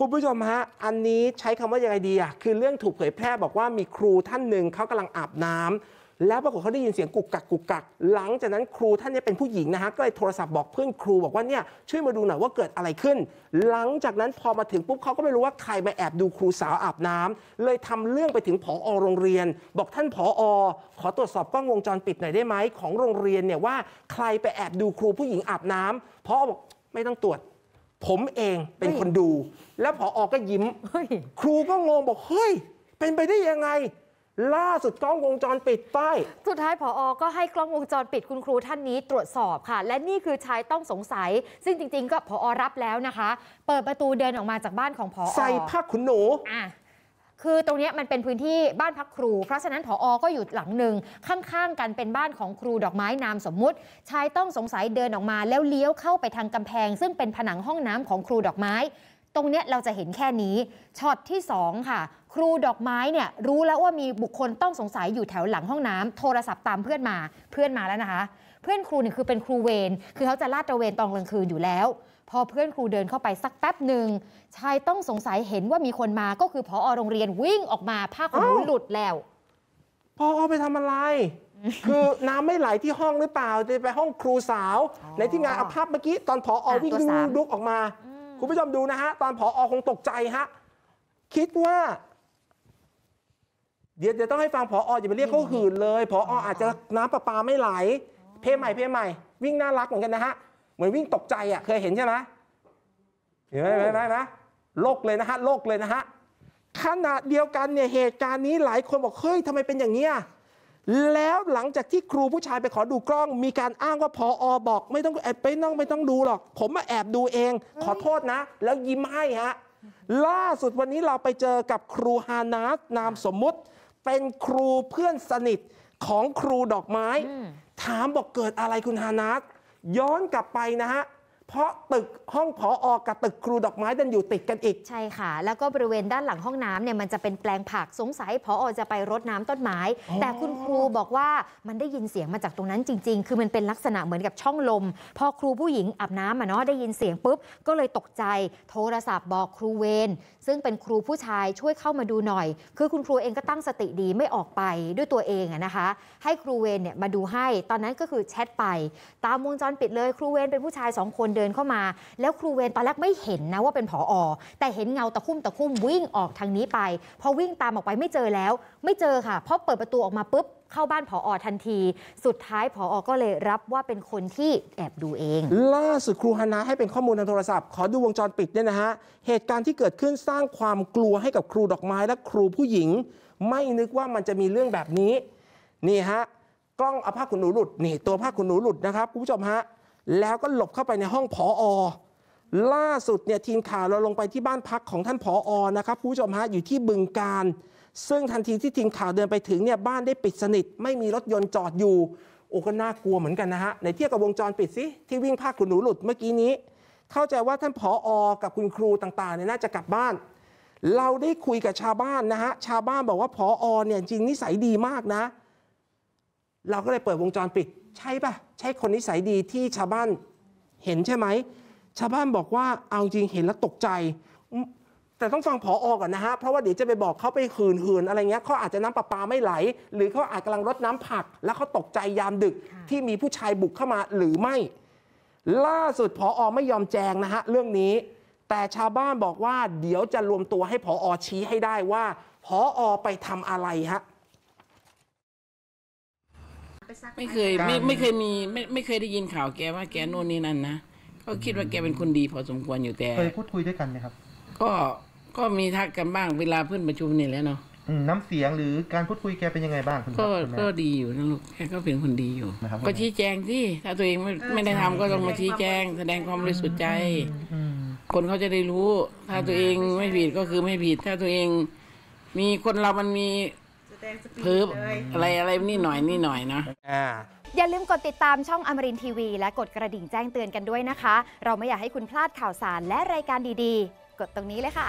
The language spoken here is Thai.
คุณผู้ชมฮะอันนี้ใช้คำว่ายังไงดีอะคือเรื่องถูกเผยแพร่บอกว่ามีครูท่านหนึ่งเขากำลังอาบน้ำ แล้วปรากฏเขาได้ยินเสียงกุกกักกุกกัก หลังจากนั้นครูท่านนี้เป็นผู้หญิงนะฮะ ก็เลยโทรศัพท์บอกเพื่อนครูบอกว่าเนี่ยช่วยมาดูหน่อยว่าเกิดอะไรขึ้น หลังจากนั้นพอมาถึงปุ๊บเขาก็ไม่รู้ว่าใครมาแอบดูครูสาวอาบน้ำ เลยทำเรื่องไปถึงผอโรงเรียน บอกท่านผอขอตรวจสอบกล้องวงจรปิดหน่อยได้ไหมของโรงเรียนเนี่ยว่าใครไปแอบดูครูผู้หญิงอาบน้ำพอบอกไม่ต้องตรวจ ผมเองเป็นคนดูแล้ว ผอออกก็ยิ้มครูก็งงบอกเฮ้ยเป็นไปได้ยังไง ล่าสุดกล้องวงจรปิดป้ายสุดท้ายผออก็ให้กล้องวงจรปิดคุณครูท่านนี้ตรวจสอบค่ะ และนี่คือชายต้องสงสัย ซึ่งจริงๆ ก็ผออรับแล้วนะคะ เปิดประตูเดินออกมาจากบ้านของผออใส่ผ้าขุนหนูอ่ะคือตรงนี้มันเป็นพื้นที่บ้านพักครูเพราะฉะนั้นผออก็อยู่หลังหนึ่งข้างๆกันเป็นบ้านของครูดอกไม้นามสมมุติชายต้องสงสัยเดินออกมาแล้วเลี้ยวเข้าไปทางกำแพง ซึ่งเป็นผนังห้องน้ำของครูดอกไม้ตรงเนี้ยเราจะเห็นแค่นี้ช็อตที่ 2ค่ะครูดอกไม้เนี่ยรู้แล้วว่ามีบุคคลต้องสงสัยอยู่แถวหลังห้องน้ำโทรศัพท์ตามเพื่อนมา เพื่อนมาแล้วนะคะ เพื่อนครูเนี่ยคือเป็นครูเวรคือเขาจะลาดตระเวนตอนกลางคืนอยู่แล้ว พอเพื่อนครูเดินเข้าไปสักแป๊บหนึ่งชายต้องสงสัยเห็นว่ามีคนมาก็คือพอโรงเรียนวิ่งออกมาผ้าขนหนูหลุดแล้วพออไปทำอะไร คือน้ำไม่ไหลที่ห้องหรือเปล่าจะไปห้องครูสาวในที่งานเอาภาพเมื่อกี้ตอนพออวิ่งดุกออกมาคุณผู้ชมดูนะฮะ ตอนผออคงตกใจฮะคิดว่า เดี๋ยวจะต้องให้ฟังผอออย่าไปเรียกเขาหื่นเลยผอออาจจะน้ำประปาไม่ไหล เพใหม่เพใหม่ วิ่งน่ารักเหมือนกันนะฮะ เหมือนวิ่งตกใจอ่ะเคยเห็นใช่ไหมเห็นไหมเห็นไหมโลกเลยนะฮะโลกเลยนะฮะขนาดเดียวกันเนี่ย เหตุการณ์นี้หลายคนบอกเฮ้ยทำไมเป็นอย่างเนี้ยแล้วหลังจากที่ครูผู้ชายไปขอดูกล้อง มีการอ้างว่าพออบอก ไม่ต้องแอบไปน้องไม่ต้องดูหรอก ผมมาแอบดูเอง ขอโทษนะ แล้วยิ้มให้ฮะ ล่าสุดวันนี้เราไปเจอกับครูฮานาสนามสมมุติ เป็นครูเพื่อนสนิทของครูดอกไม้ ถามบอกเกิดอะไรคุณฮานาสย้อนกลับไปนะฮะเพราะตึกห้องผออกับตึกครูดอกไม้ดันอยู่ติดกันอีก ใช่ค่ะ แล้วก็บริเวณด้านหลังห้องน้ำเนี่ยมันจะเป็นแปลงผักสงสัยผออจะไปรดน้ำต้นไม้ แต่คุณครูบอกว่ามันได้ยินเสียงมาจากตรงนั้นจริงๆ คือมันเป็นลักษณะเหมือนกับช่องลม พอครูผู้หญิงอาบน้ำอ่ะเนาะได้ยินเสียงปุ๊บก็เลยตกใจโทรศัพท์บอกครูเวนซึ่งเป็นครูผู้ชายช่วยเข้ามาดูหน่อย คือคุณครูเองก็ตั้งสติดีไม่ออกไปด้วยตัวเองอะนะคะ ให้ครูเวนเนี่ยมาดูให้ ตอนนั้นก็คือแชทไป ตามวงจรปิดเลยครูเวนเป็นผู้ชาย2คนเดินเข้ามาแล้วครูเวรตอนแรกไม่เห็นนะว่าเป็นผออแต่เห็นเงาตะคุ่มตะคุ่มวิ่งออกทางนี้ไป พอวิ่งตามออกไปไม่เจอแล้ว ไม่เจอค่ะพอเปิดประตูออกมาปุ๊บเข้าบ้านผออทันที สุดท้ายผออก็เลยรับว่าเป็นคนที่แอบดูเอง ล่าสุดครูฮานาให้เป็นข้อมูลทางโทรศัพท์ขอดูวงจรปิดเนี่ยนะฮะเหตุการณ์ที่เกิดขึ้นสร้างความกลัวให้กับครูดอกไม้และครูผู้หญิง ไม่นึกว่ามันจะมีเรื่องแบบนี้ นี่ฮะกล้องเอาผ้าขนหนูหลุดนี่ ตัวผ้าขนหนูหลุดนะครับคุณผู้ชมฮะแล้วก็หลบเข้าไปในห้องผออล่าสุดเนี่ยทีมข่าวเราลงไปที่บ้านพักของท่านผออนะครับผู้ชมฮะอยู่ที่บึงการ ซึ่งทันทีที่ทีมข่าวเดินไปถึงเนี่ยบ้านได้ปิดสนิทไม่มีรถยนต์จอดอยู่ โอ้ก็น่ากลัวเหมือนกันนะฮะในเทียบกับวงจรปิดสิที่วิ่งภาคคุณหนูหลุดเมื่อกี้นี้ เข้าใจว่าท่านผออกับคุณครูต่างๆเนี่ยน่าจะกลับบ้าน เราได้คุยกับชาวบ้านนะฮะชาวบ้านบอกว่าผออเนี่ยจริงนิสัยดีมากนะเราก็เลยเปิดวงจรปิด ใช่ปะใช่คนนิสัยดีที่ชาวบ้านเห็นใช่ไหมชาวบ้านบอกว่าเอาจริงเห็นแล้วตกใจ แต่ต้องฟังผออก่อนนะฮะเพราะว่าเดี๋ยวจะไปบอกเขาไปหืนหืนอะไรเงี้ยเขาอาจจะน้ำประปาไม่ไหลหรือเขาอาจกำลังรดน้ำผัก แล้วเขาตกใจยามดึกที่มีผู้ชายบุกเข้ามาหรือไม่ ล่าสุดผออไม่ยอมแจงนะฮะเรื่องนี้ แต่ชาวบ้านบอกว่า เดี๋ยวจะรวมตัวให้ผออชี้ให้ได้ว่าผออไปทำอะไรฮะไปซักไม่เคยไม่ไม่เคยมี ไม่ไม่เคยได้ยินข่าวแกว่าแกโน่นนี่นั่นนะก็คิดว่าแกเป็นคนดีพอสมควรอยู่แต่เคยพูดคุยด้วยกันไหมครับ ก็ก็มีทักกันบ้างเวลาเพื่อนประชุมนี่แหล้วเนาะน้ำเสียงหรือการพูดคุยแกเป็นยังไงบ้างคุณครัก็บ่ก็ดีอยู่นะลูกแกก็เป็นคนดีอยู่นะครับ ก็ชี้แจงที่ถ้าตัวเองไม่ไม่ได้ทำก็ต้องมาชี้แจง แสดงความบริสุทธิ์ใจคนเขาจะได้รู้ ถ้าตัวเองไม่ผิดก็คือไม่ผิด ถ้าตัวเองมีคนเรามันมีเพิ่มอะไรอะไรนี่หน่อยนี่หน่อยนะอ่าอย่าลืมกดติดตามช่องอมรินทีวีและกดกระดิ่งแจ้งเตือนกันด้วยนะคะ เราไม่อยากให้คุณพลาดข่าวสารและรายการดีๆ กดตรงนี้เลยค่ะ